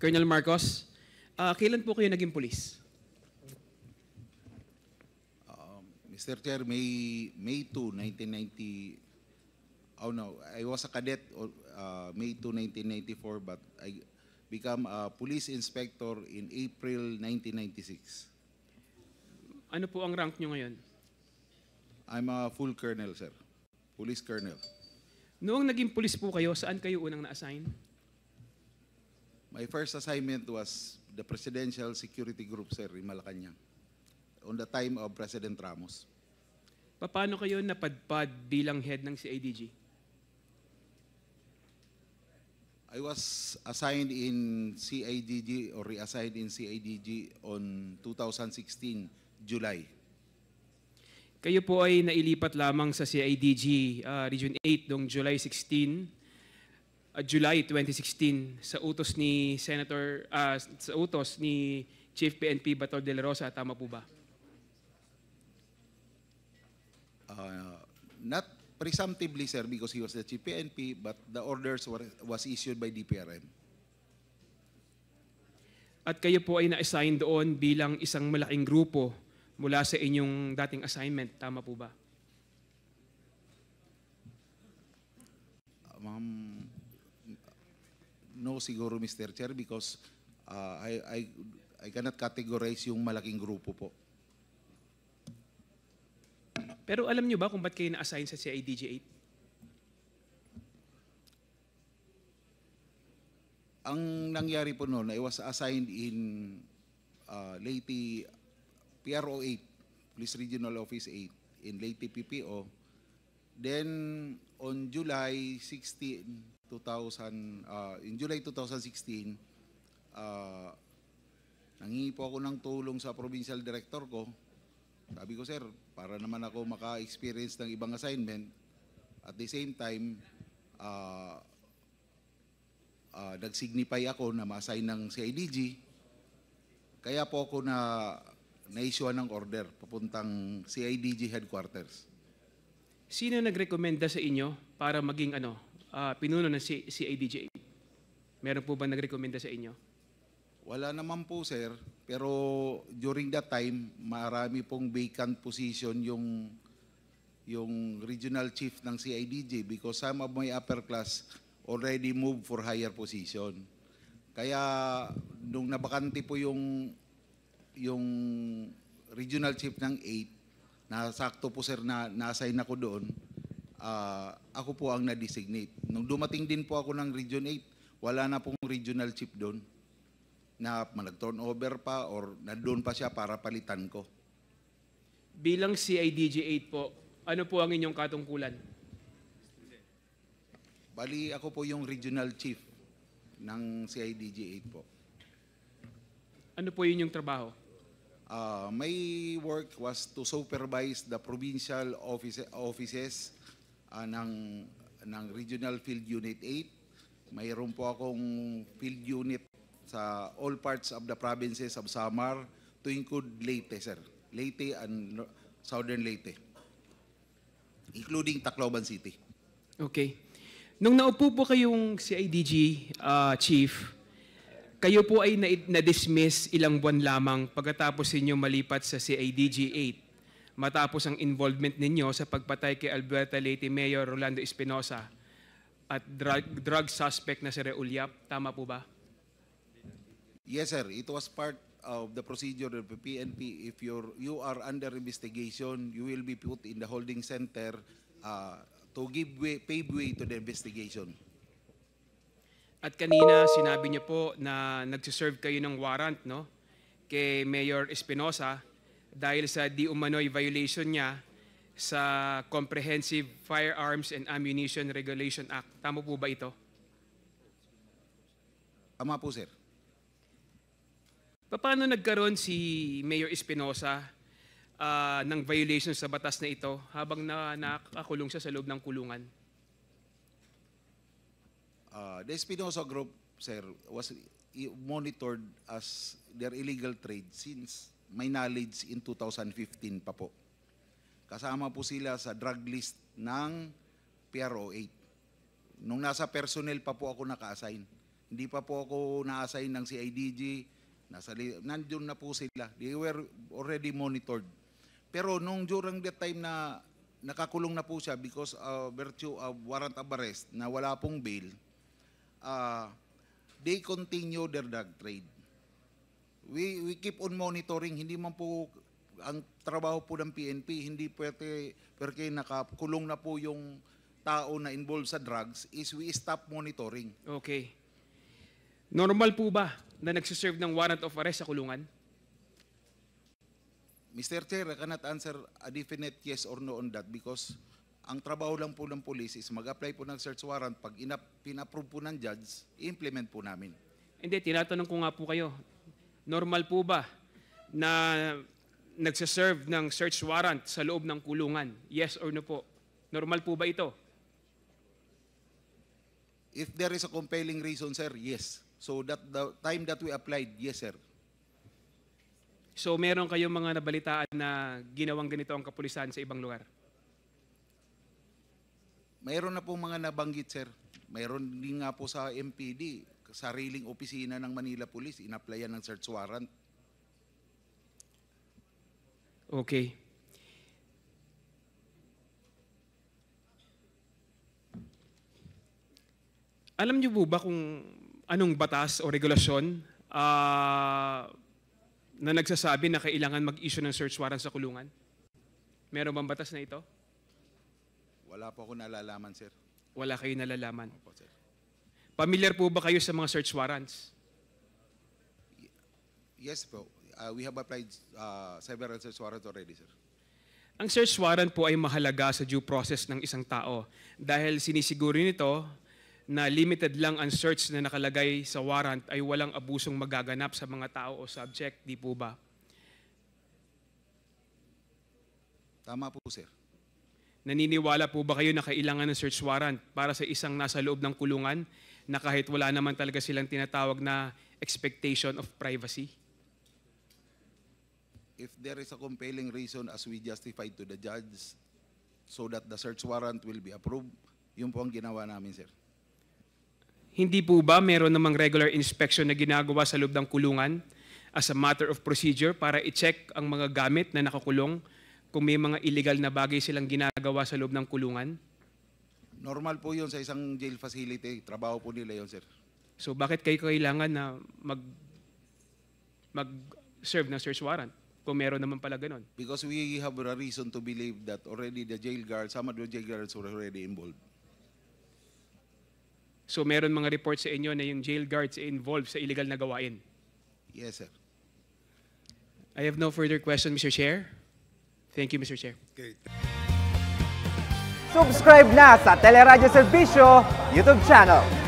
Colonel Marcos, uh, kailan po kayo naging pulis? Um, Mr. Chair, May, May 2, 1990... Oh no, I was a cadet uh, May 2, 1994, but I become a police inspector in April 1996. Ano po ang rank nyo ngayon? I'm a full colonel, sir. Police colonel. Noong naging police po kayo, saan kayo unang na-assign? My first assignment was the Presidential Security Group, sir, in Malacanang, on the time of President Ramos. Paano kayo napadpad bilang head ng CIDG? I was assigned in CIDG or reassigned in CIDG on 2016, July. Kayo po ay nailipat lamang sa CIDG uh, ah, Region 8 noong July 16, uh, July 2016 sa utos ni Senator uh, sa utos ni Chief PNP Bator De La Rosa tama po ba? Uh, not presumptively sir because he was the Chief PNP but the orders were, was issued by DPRM. At kayo po ay na-assign doon bilang isang malaking grupo mula sa inyong dating assignment, tama po ba? no siguro Mr. Chair because uh, I, I, I cannot categorize yung malaking grupo po. Pero alam nyo ba kung ba't kayo na-assign sa CIDG 8? Ang nangyari po noon, I was assigned in uh, Leyte PRO 8, Police Regional Office 8, in Leyte PPO. Then on July 16, 2000, uh, in July 2016, uh, nangingi po ako ng tulong sa provincial director ko. Sabi ko, sir, para naman ako maka-experience ng ibang assignment, at the same time, uh, uh, nag-signify ako na ma-assign ng CIDG. Kaya po ako na na-issue ng order papuntang CIDG headquarters. Sino nag-recommenda sa inyo para maging ano, uh, pinuno ng CIDJ? Meron po ba nagrekomenda sa inyo? Wala naman po, sir. Pero during that time, marami pong vacant position yung yung regional chief ng CIDJ because some of my upper class already moved for higher position. Kaya nung nabakante po yung yung regional chief ng 8, nasakto po sir na na-assign ako doon, uh, ako po ang na-designate. Nung dumating din po ako ng Region 8, wala na pong regional chief doon na malag-turn over pa or na doon pa siya para palitan ko. Bilang CIDG 8 po, ano po ang inyong katungkulan? Bali, ako po yung regional chief ng CIDG 8 po. Ano po yun yung trabaho? Uh, ah, my work was to supervise the provincial office, offices uh, ng, ng Regional Field Unit 8. Mayroon po akong field unit sa all parts of the provinces of Samar to include Leyte, sir. Leyte and Southern Leyte. Including Tacloban City. Okay. Nung naupo po kayong CIDG uh, ah, chief, kayo po ay na-dismiss ilang buwan lamang pagkatapos ninyo malipat sa CIDG 8 matapos ang involvement ninyo sa pagpatay kay Alberta Leyte Mayor Rolando Espinosa at drug, drug suspect na si Reulyap. Tama po ba? Yes, sir. It was part of the procedure of the PNP. If you're, you are under investigation, you will be put in the holding center uh, to give way, pave way to the investigation. At kanina, sinabi niyo po na nagsiserve kayo ng warrant no? kay Mayor Espinosa dahil sa di umano'y violation niya sa Comprehensive Firearms and Ammunition Regulation Act. Tama po ba ito? Tama po, sir. Paano nagkaroon si Mayor Espinosa uh, ng violation sa batas na ito habang na nakakulong siya sa loob ng kulungan? Uh, the Espinosa Group, sir, was monitored as their illegal trade since my knowledge, in 2015 pa po. Kasama po sila sa drug list ng PRO8. Nung nasa personnel pa po ako naka-assign. Hindi pa po ako na-assign ng CIDG. Nasa, nandun na po sila. They were already monitored. Pero nung during that time na nakakulong na po siya because uh, virtue of warrant of arrest na wala pong bail, uh, they continue their drug trade we, we keep on monitoring. Hindi man po, ang trabaho po ng PNP, hindi pwede, perke nakakulong na po yung tao na involved sa drugs, is we stop monitoring. Okay. Normal po ba na nagsiserve ng warrant of arrest sa kulungan? Mr. Chair, I cannot answer a definite yes or no on that because ang trabaho lang po ng police is mag-apply po ng search warrant. Pag inap, pinapprove po ng judge, implement po namin. Hindi, tinatanong ko nga po kayo. Normal po ba na nagsaserve ng search warrant sa loob ng kulungan? Yes or no po? Normal po ba ito? If there is a compelling reason, sir, yes. So that the time that we applied, yes, sir. So meron kayong mga nabalitaan na ginawang ganito ang kapulisan sa ibang lugar? Mayroon na po mga nabanggit, sir. Mayroon din nga po sa MPD sariling opisina ng Manila Police, inaplayan ng search warrant. Okay. Alam niyo po ba kung anong batas o regulasyon uh, na nagsasabi na kailangan mag-issue ng search warrant sa kulungan? Meron bang batas na ito? Wala po ako nalalaman, sir. Wala kayo nalalaman? Opo, sir. Pamilyar po ba kayo sa mga search warrants? Yes po. Uh, we have applied uh, several search warrants already, sir. Ang search warrant po ay mahalaga sa due process ng isang tao dahil sinisiguro nito na limited lang ang search na nakalagay sa warrant ay walang abusong magaganap sa mga tao o subject, di po ba? Tama po, sir. Naniniwala po ba kayo na kailangan ng search warrant para sa isang nasa loob ng kulungan na kahit wala naman talaga silang tinatawag na expectation of privacy? If there is a compelling reason as we justified to the judge so that the search warrant will be approved, yun po ang ginawa namin, sir. Hindi po ba meron namang regular inspection na ginagawa sa loob ng kulungan as a matter of procedure para i-check ang mga gamit na nakakulong kung may mga illegal na bagay silang ginagawa sa loob ng kulungan? Normal po yun sa isang jail facility. Trabaho po nila yun, sir. So bakit kayo kailangan na mag mag-serve ng search warrant kung meron naman pala ganun? Because we have a reason to believe that already the jail guards, some of the jail guards were already involved. So meron mga report sa inyo na yung jail guards involved sa illegal na gawain? Yes, sir. I have no further question, Mr. Chair. Thank you, Mr. Chair. Good. Subscribe na sa Teleradio Servicio YouTube channel.